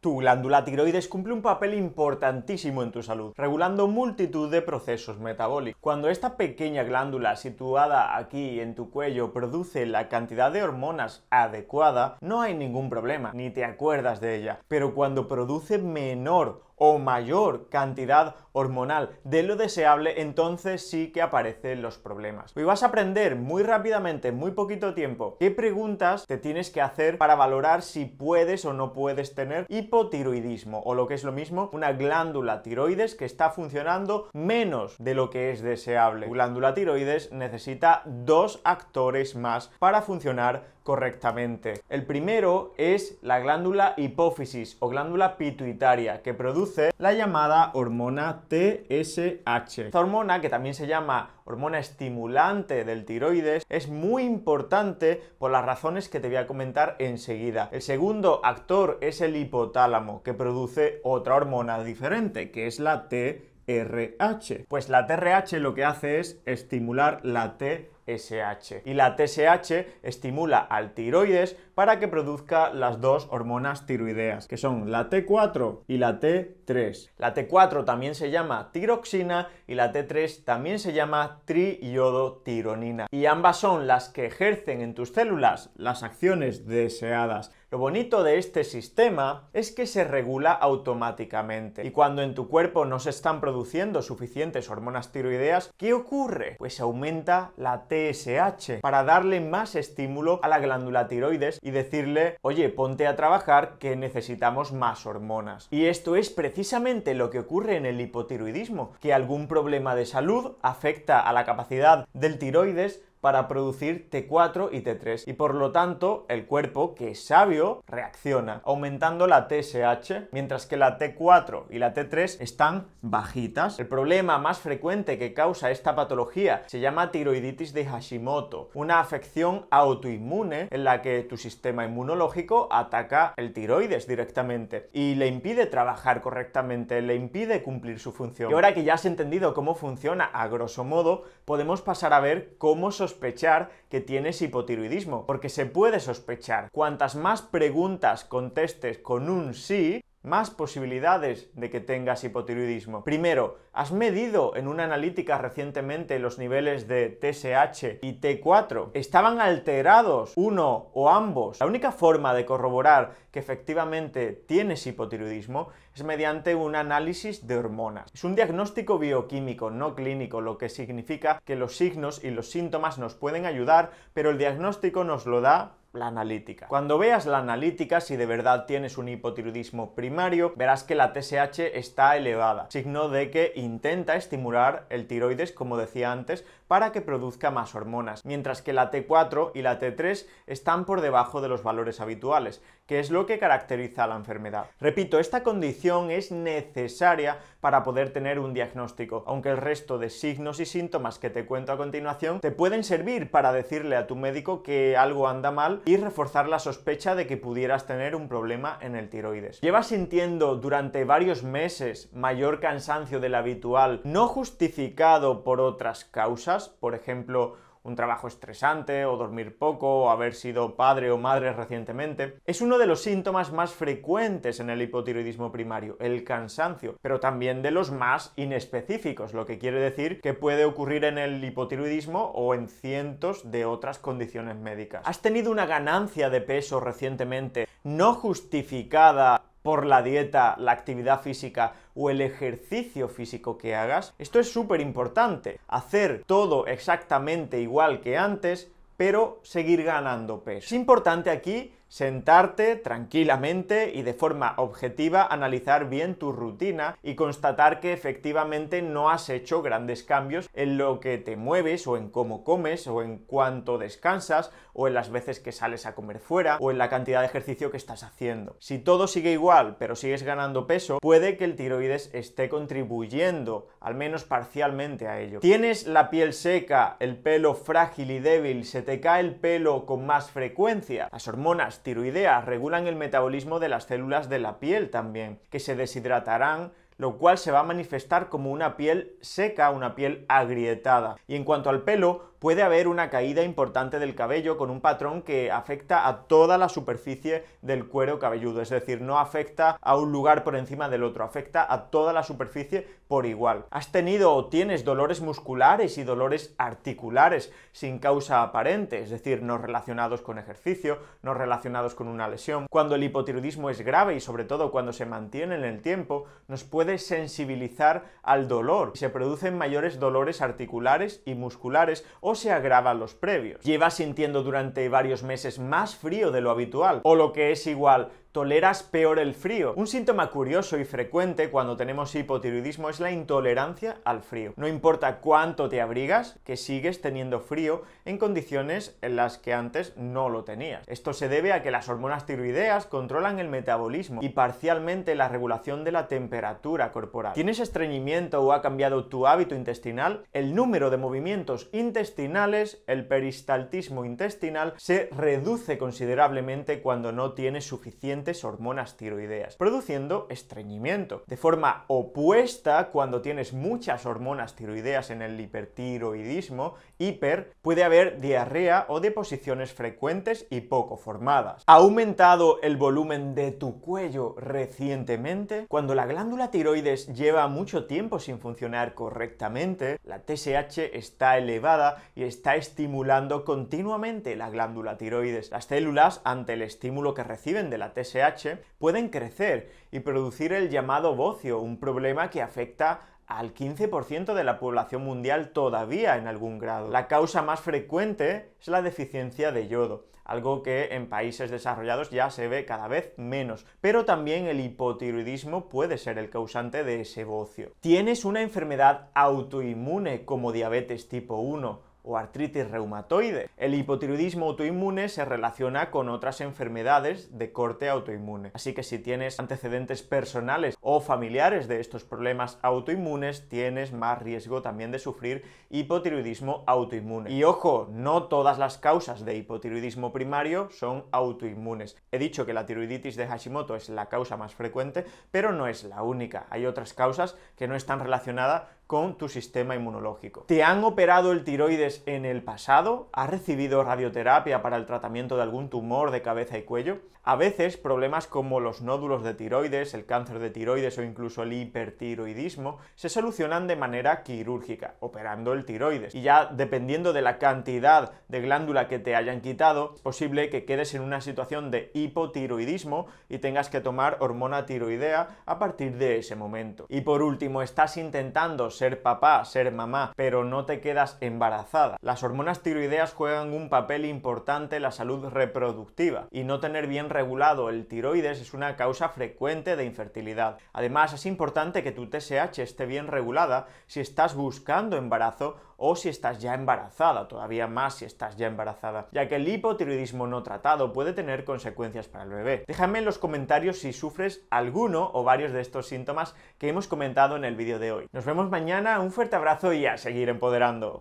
Tu glándula tiroides cumple un papel importantísimo en tu salud, regulando multitud de procesos metabólicos. Cuando esta pequeña glándula situada aquí en tu cuello produce la cantidad de hormonas adecuada, no hay ningún problema, ni te acuerdas de ella. Pero cuando produce menor o mayor cantidad hormonal de lo deseable, entonces sí que aparecen los problemas. y vas a aprender muy rápidamente, en muy poquito tiempo, qué preguntas te tienes que hacer para valorar si puedes o no puedes tener hipotiroidismo o lo que es lo mismo, una glándula tiroides que está funcionando menos de lo que es deseable. glándula tiroides necesita dos actores más para funcionar correctamente. El primero es la glándula hipófisis o glándula pituitaria que produce la llamada hormona TSH. Esta hormona, que también se llama hormona estimulante del tiroides, es muy importante por las razones que te voy a comentar enseguida. El segundo actor es el hipotálamo, que produce otra hormona diferente, que es la TRH. Pues la TRH lo que hace es estimular la T y la TSH estimula al tiroides para que produzca las dos hormonas tiroideas, que son la T4 y la T3. La T4 también se llama tiroxina y la T3 también se llama triiodotironina. Y ambas son las que ejercen en tus células las acciones deseadas. Lo bonito de este sistema es que se regula automáticamente. Y cuando en tu cuerpo no se están produciendo suficientes hormonas tiroideas, ¿qué ocurre? Pues aumenta la TSH para darle más estímulo a la glándula tiroides y decirle, oye, ponte a trabajar que necesitamos más hormonas. Y esto es precisamente lo que ocurre en el hipotiroidismo, que algún problema de salud afecta a la capacidad del tiroides para producir T4 y T3 y por lo tanto el cuerpo, que es sabio, reacciona aumentando la TSH mientras que la T4 y la T3 están bajitas. El problema más frecuente que causa esta patología se llama tiroiditis de Hashimoto, una afección autoinmune en la que tu sistema inmunológico ataca el tiroides directamente y le impide trabajar correctamente, le impide cumplir su función. Y ahora que ya has entendido cómo funciona a grosso modo, podemos pasar a ver cómo sospechar que tienes hipotiroidismo, porque se puede sospechar. Cuantas más preguntas contestes con un sí, más posibilidades de que tengas hipotiroidismo. Primero, ¿has medido en una analítica recientemente los niveles de TSH y T4? ¿Estaban alterados uno o ambos? La única forma de corroborar que efectivamente tienes hipotiroidismo es mediante un análisis de hormonas. Es un diagnóstico bioquímico, no clínico, lo que significa que los signos y los síntomas nos pueden ayudar, pero el diagnóstico nos lo da la analítica. Cuando veas la analítica, si de verdad tienes un hipotiroidismo primario, verás que la TSH está elevada, signo de que intenta estimular el tiroides, como decía antes, para que produzca más hormonas, mientras que la T4 y la T3 están por debajo de los valores habituales, que es lo que caracteriza a la enfermedad. Repito, esta condición es necesaria para poder tener un diagnóstico, aunque el resto de signos y síntomas que te cuento a continuación te pueden servir para decirle a tu médico que algo anda mal y reforzar la sospecha de que pudieras tener un problema en el tiroides. Llevas sintiendo durante varios meses mayor cansancio del habitual, no justificado por otras causas, por ejemplo, un trabajo estresante o dormir poco o haber sido padre o madre recientemente. Es uno de los síntomas más frecuentes en el hipotiroidismo primario, el cansancio, pero también de los más inespecíficos, lo que quiere decir que puede ocurrir en el hipotiroidismo o en cientos de otras condiciones médicas. ¿Has tenido una ganancia de peso recientemente no justificada por la dieta, la actividad física o el ejercicio físico que hagas. Esto es súper importante, hacer todo exactamente igual que antes, pero seguir ganando peso. Es importante aquí Sentarte tranquilamente y de forma objetiva analizar bien tu rutina y constatar que efectivamente no has hecho grandes cambios en lo que te mueves o en cómo comes o en cuánto descansas o en las veces que sales a comer fuera o en la cantidad de ejercicio que estás haciendo. Si todo sigue igual pero sigues ganando peso, puede que el tiroides esté contribuyendo al menos parcialmente a ello. Tienes la piel seca, el pelo frágil y débil, se te cae el pelo con más frecuencia, las hormonas tiroideas regulan el metabolismo de las células de la piel también, que se deshidratarán lo cual se va a manifestar como una piel seca, una piel agrietada. Y en cuanto al pelo, puede haber una caída importante del cabello con un patrón que afecta a toda la superficie del cuero cabelludo, es decir, no afecta a un lugar por encima del otro, afecta a toda la superficie por igual. Has tenido o tienes dolores musculares y dolores articulares sin causa aparente, es decir, no relacionados con ejercicio, no relacionados con una lesión. Cuando el hipotiroidismo es grave y sobre todo cuando se mantiene en el tiempo, nos puede sensibilizar al dolor. Se producen mayores dolores articulares y musculares o se agravan los previos. Lleva sintiendo durante varios meses más frío de lo habitual o lo que es igual toleras peor el frío. Un síntoma curioso y frecuente cuando tenemos hipotiroidismo es la intolerancia al frío. No importa cuánto te abrigas, que sigues teniendo frío en condiciones en las que antes no lo tenías. Esto se debe a que las hormonas tiroideas controlan el metabolismo y parcialmente la regulación de la temperatura corporal. ¿Tienes estreñimiento o ha cambiado tu hábito intestinal? El número de movimientos intestinales, el peristaltismo intestinal, se reduce considerablemente cuando no tienes suficiente hormonas tiroideas, produciendo estreñimiento. De forma opuesta, cuando tienes muchas hormonas tiroideas en el hipertiroidismo, hiper, puede haber diarrea o deposiciones frecuentes y poco formadas. ¿Ha aumentado el volumen de tu cuello recientemente? Cuando la glándula tiroides lleva mucho tiempo sin funcionar correctamente, la TSH está elevada y está estimulando continuamente la glándula tiroides. Las células, ante el estímulo que reciben de la TSH, pueden crecer y producir el llamado bocio, un problema que afecta al 15% de la población mundial todavía en algún grado. La causa más frecuente es la deficiencia de yodo, algo que en países desarrollados ya se ve cada vez menos, pero también el hipotiroidismo puede ser el causante de ese bocio. Tienes una enfermedad autoinmune como diabetes tipo 1, o artritis reumatoide. El hipotiroidismo autoinmune se relaciona con otras enfermedades de corte autoinmune. Así que si tienes antecedentes personales o familiares de estos problemas autoinmunes, tienes más riesgo también de sufrir hipotiroidismo autoinmune. Y ojo, no todas las causas de hipotiroidismo primario son autoinmunes. He dicho que la tiroiditis de Hashimoto es la causa más frecuente, pero no es la única. Hay otras causas que no están relacionadas con tu sistema inmunológico. ¿Te han operado el tiroides en el pasado? ¿Has recibido radioterapia para el tratamiento de algún tumor de cabeza y cuello? A veces problemas como los nódulos de tiroides, el cáncer de tiroides o incluso el hipertiroidismo se solucionan de manera quirúrgica, operando el tiroides. Y ya dependiendo de la cantidad de glándula que te hayan quitado, es posible que quedes en una situación de hipotiroidismo y tengas que tomar hormona tiroidea a partir de ese momento. Y por último, estás intentando ser papá, ser mamá, pero no te quedas embarazada. Las hormonas tiroideas juegan un papel importante en la salud reproductiva y no tener bien regulado el tiroides es una causa frecuente de infertilidad. Además, es importante que tu TSH esté bien regulada si estás buscando embarazo o si estás ya embarazada, todavía más si estás ya embarazada, ya que el hipotiroidismo no tratado puede tener consecuencias para el bebé. Déjame en los comentarios si sufres alguno o varios de estos síntomas que hemos comentado en el vídeo de hoy. Nos vemos mañana, un fuerte abrazo y a seguir empoderando.